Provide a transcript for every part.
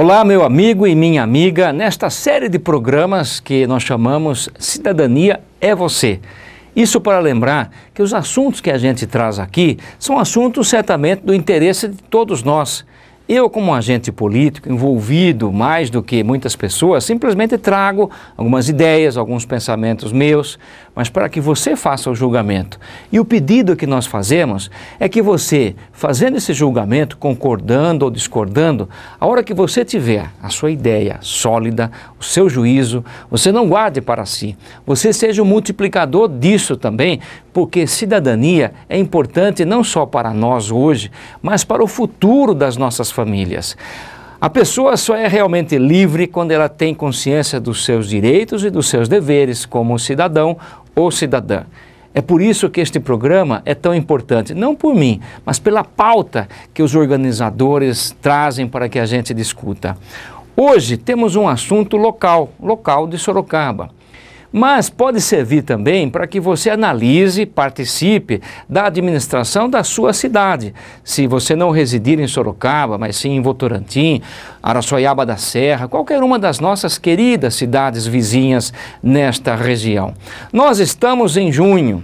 Olá, meu amigo e minha amiga, nesta série de programas que nós chamamos Cidadania é Você. Isso para lembrar que os assuntos que a gente traz aqui são assuntos certamente do interesse de todos nós. Eu, como agente político, envolvido mais do que muitas pessoas, simplesmente trago algumas ideias, alguns pensamentos meus, mas para que você faça o julgamento. E o pedido que nós fazemos é que você, fazendo esse julgamento, concordando ou discordando, a hora que você tiver a sua ideia sólida, o seu juízo, você não guarde para si. Você seja o um multiplicador disso também, porque cidadania é importante não só para nós hoje, mas para o futuro das nossas famílias. A pessoa só é realmente livre quando ela tem consciência dos seus direitos e dos seus deveres como cidadão ou cidadã. É por isso que este programa é tão importante, não por mim, mas pela pauta que os organizadores trazem para que a gente discuta. Hoje temos um assunto local, local de Sorocaba mas pode servir também para que você analise, participe da administração da sua cidade. Se você não residir em Sorocaba, mas sim em Votorantim, Araçoiaba da Serra, qualquer uma das nossas queridas cidades vizinhas nesta região. Nós estamos em junho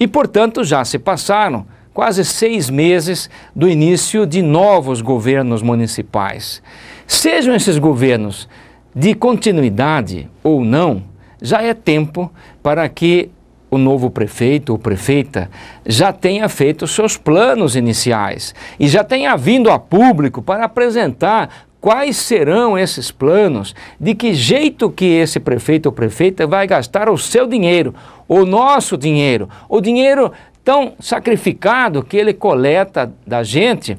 e, portanto, já se passaram quase seis meses do início de novos governos municipais. Sejam esses governos de continuidade ou não, já é tempo para que o novo prefeito ou prefeita já tenha feito seus planos iniciais e já tenha vindo a público para apresentar quais serão esses planos, de que jeito que esse prefeito ou prefeita vai gastar o seu dinheiro, o nosso dinheiro, o dinheiro tão sacrificado que ele coleta da gente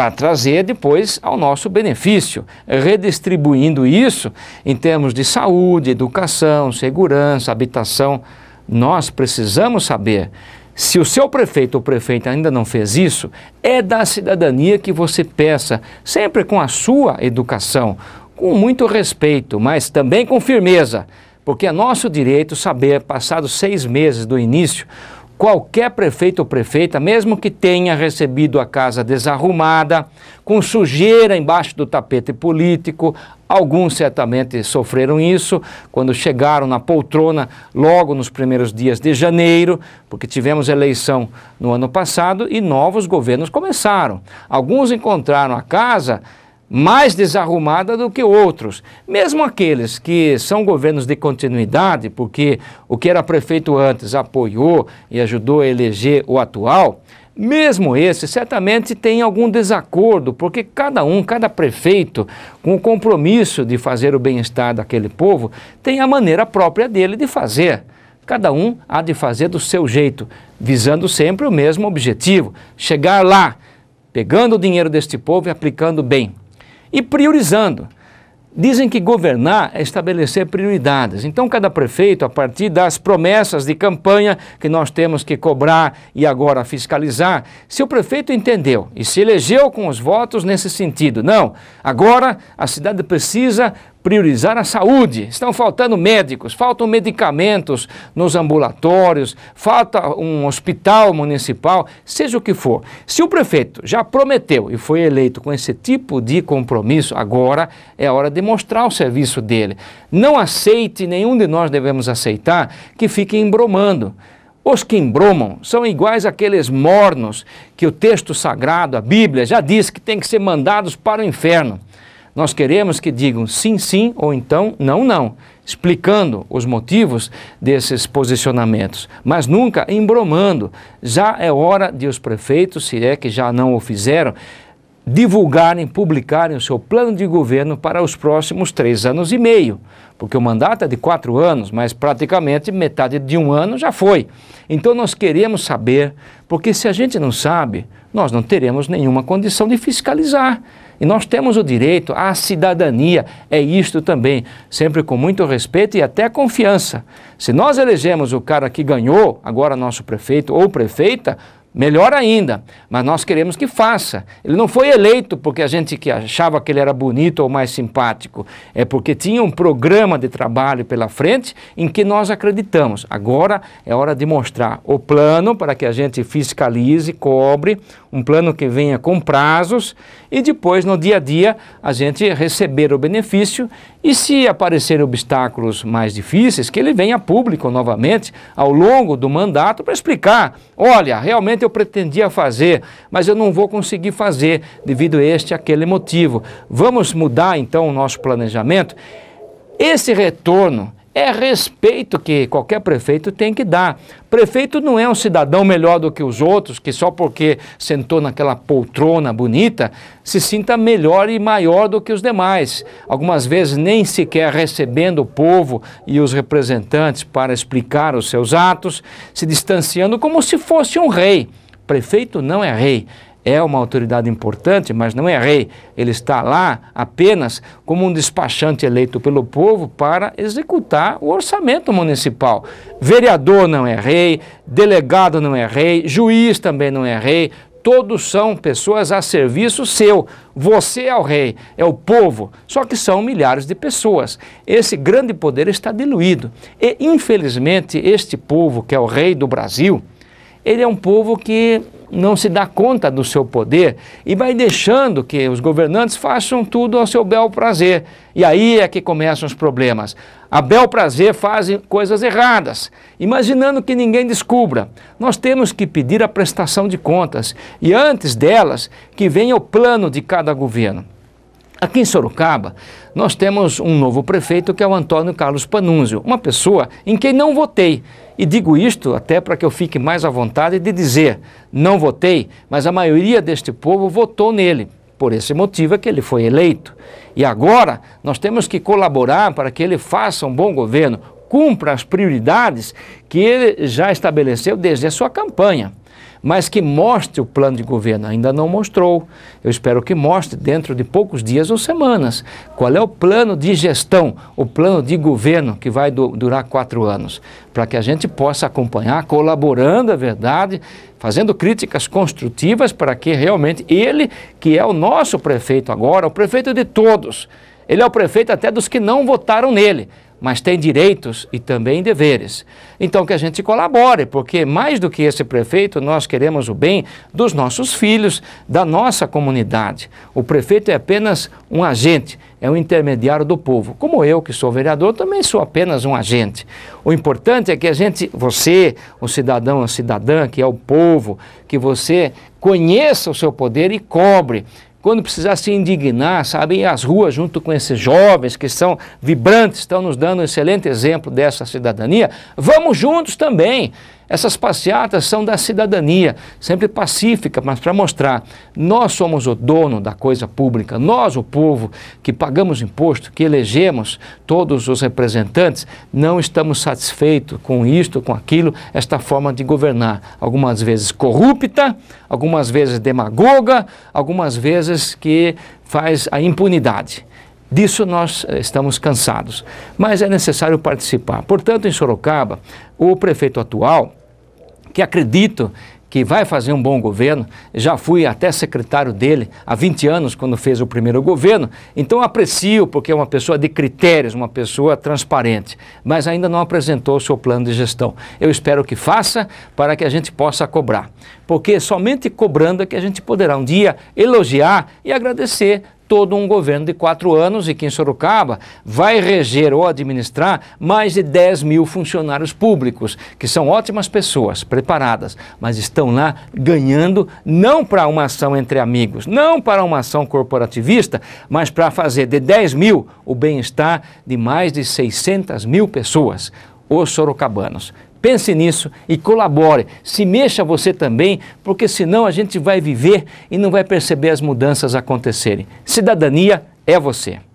para trazer depois ao nosso benefício, redistribuindo isso em termos de saúde, educação, segurança, habitação. Nós precisamos saber se o seu prefeito ou prefeita ainda não fez isso, é da cidadania que você peça, sempre com a sua educação, com muito respeito, mas também com firmeza, porque é nosso direito saber, passados seis meses do início, qualquer prefeito ou prefeita, mesmo que tenha recebido a casa desarrumada, com sujeira embaixo do tapete político, alguns certamente sofreram isso quando chegaram na poltrona logo nos primeiros dias de janeiro, porque tivemos eleição no ano passado e novos governos começaram. Alguns encontraram a casa mais desarrumada do que outros, mesmo aqueles que são governos de continuidade, porque o que era prefeito antes apoiou e ajudou a eleger o atual, mesmo esse certamente tem algum desacordo, porque cada um, cada prefeito, com o compromisso de fazer o bem-estar daquele povo, tem a maneira própria dele de fazer. Cada um há de fazer do seu jeito, visando sempre o mesmo objetivo: chegar lá, pegando o dinheiro deste povo e aplicando bem e priorizando. Dizem que governar é estabelecer prioridades. Então, cada prefeito, a partir das promessas de campanha que nós temos que cobrar e agora fiscalizar, se o prefeito entendeu e se elegeu com os votos nesse sentido, não, agora a cidade precisa priorizar a saúde. Estão faltando médicos, faltam medicamentos nos ambulatórios, falta um hospital municipal, seja o que for. Se o prefeito já prometeu e foi eleito com esse tipo de compromisso, agora é hora de mostrar o serviço dele. Não aceite, nenhum de nós devemos aceitar que fique embromando. Os que embromam são iguais àqueles mornos que o texto sagrado, a Bíblia, já diz que tem que ser mandados para o inferno. Nós queremos que digam sim, sim ou então não, não, explicando os motivos desses posicionamentos, mas nunca embromando. Já é hora de os prefeitos, se é que já não o fizeram, divulgarem, publicarem o seu plano de governo para os próximos três anos e meio, porque o mandato é de quatro anos, mas praticamente metade de um ano já foi. Então nós queremos saber, porque se a gente não sabe, nós não teremos nenhuma condição de fiscalizar. E nós temos o direito à cidadania, é isto também, sempre com muito respeito e até confiança. Se nós elegemos o cara que ganhou, agora nosso prefeito ou prefeita, Melhor ainda, mas nós queremos que faça. Ele não foi eleito porque a gente que achava que ele era bonito ou mais simpático, é porque tinha um programa de trabalho pela frente em que nós acreditamos. Agora é hora de mostrar o plano para que a gente fiscalize, cobre, um plano que venha com prazos e depois no dia a dia a gente receber o benefício e se aparecerem obstáculos mais difíceis, que ele venha público novamente ao longo do mandato para explicar: olha, realmente eu pretendia fazer, mas eu não vou conseguir fazer devido a este aquele motivo. Vamos mudar então o nosso planejamento? Esse retorno é respeito que qualquer prefeito tem que dar. Prefeito não é um cidadão melhor do que os outros, que só porque sentou naquela poltrona bonita se sinta melhor e maior do que os demais. Algumas vezes nem sequer recebendo o povo e os representantes para explicar os seus atos, se distanciando como se fosse um rei. Prefeito não é rei, é uma autoridade importante, mas não é rei. Ele está lá apenas como um despachante eleito pelo povo para executar o orçamento municipal. Vereador não é rei, delegado não é rei, juiz também não é rei. Todos são pessoas a serviço seu. Você é o rei, é o povo, só que são milhares de pessoas. Esse grande poder está diluído. E, infelizmente, este povo, que é o rei do Brasil, ele é um povo que não se dá conta do seu poder e vai deixando que os governantes façam tudo ao seu bel prazer. E aí é que começam os problemas. A bel prazer fazem coisas erradas, imaginando que ninguém descubra. Nós temos que pedir a prestação de contas e antes delas que venha o plano de cada governo. Aqui em Sorocaba, nós temos um novo prefeito que é o Antônio Carlos Panunzio, uma pessoa em quem não votei. E digo isto até para que eu fique mais à vontade de dizer: não votei, mas a maioria deste povo votou nele. Por esse motivo é que ele foi eleito. E agora nós temos que colaborar para que ele faça um bom governo, cumpra as prioridades que ele já estabeleceu desde a sua campanha mas que mostre o plano de governo. Ainda não mostrou. Eu espero que mostre dentro de poucos dias ou semanas qual é o plano de gestão, o plano de governo que vai do, durar quatro anos, para que a gente possa acompanhar, colaborando, é verdade, fazendo críticas construtivas para que realmente ele, que é o nosso prefeito agora, o prefeito de todos, ele é o prefeito até dos que não votaram nele mas tem direitos e também deveres. Então que a gente colabore, porque mais do que esse prefeito, nós queremos o bem dos nossos filhos, da nossa comunidade. O prefeito é apenas um agente, é um intermediário do povo. Como eu, que sou vereador, também sou apenas um agente. O importante é que a gente, você, o cidadão, a cidadã, que é o povo, que você conheça o seu poder e cobre quando precisar se indignar, sabe, as ruas junto com esses jovens que são vibrantes, estão nos dando um excelente exemplo dessa cidadania, vamos juntos também. Essas passeatas são da cidadania, sempre pacífica, mas para mostrar, nós somos o dono da coisa pública, nós, o povo, que pagamos imposto, que elegemos todos os representantes, não estamos satisfeitos com isto, com aquilo, esta forma de governar. Algumas vezes corrupta, algumas vezes demagoga, algumas vezes que faz a impunidade. Disso nós eh, estamos cansados, mas é necessário participar. Portanto, em Sorocaba, o prefeito atual que acredito que vai fazer um bom governo, já fui até secretário dele há 20 anos, quando fez o primeiro governo, então aprecio, porque é uma pessoa de critérios, uma pessoa transparente, mas ainda não apresentou o seu plano de gestão. Eu espero que faça para que a gente possa cobrar, porque é somente cobrando é que a gente poderá um dia elogiar e agradecer todo um governo de quatro anos e que em Sorocaba vai reger ou administrar mais de 10 mil funcionários públicos, que são ótimas pessoas, preparadas, mas estão lá ganhando não para uma ação entre amigos, não para uma ação corporativista, mas para fazer de 10 mil o bem-estar de mais de 600 mil pessoas, os sorocabanos. Pense nisso e colabore. Se mexa você também, porque senão a gente vai viver e não vai perceber as mudanças acontecerem. Cidadania é você.